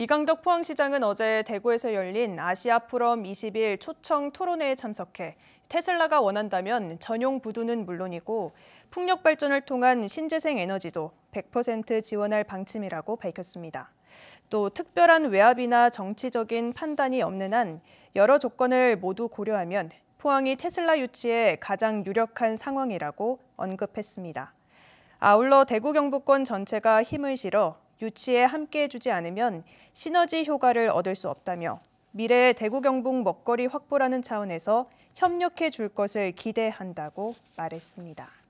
이강덕 포항시장은 어제 대구에서 열린 아시아 포럼 20일 초청 토론회에 참석해 테슬라가 원한다면 전용 부두는 물론이고 풍력 발전을 통한 신재생 에너지도 100% 지원할 방침이라고 밝혔습니다. 또 특별한 외압이나 정치적인 판단이 없는 한 여러 조건을 모두 고려하면 포항이 테슬라 유치에 가장 유력한 상황이라고 언급했습니다. 아울러 대구 경북권 전체가 힘을 실어 유치에 함께해 주지 않으면 시너지 효과를 얻을 수 없다며 미래의 대구 경북 먹거리 확보라는 차원에서 협력해 줄 것을 기대한다고 말했습니다.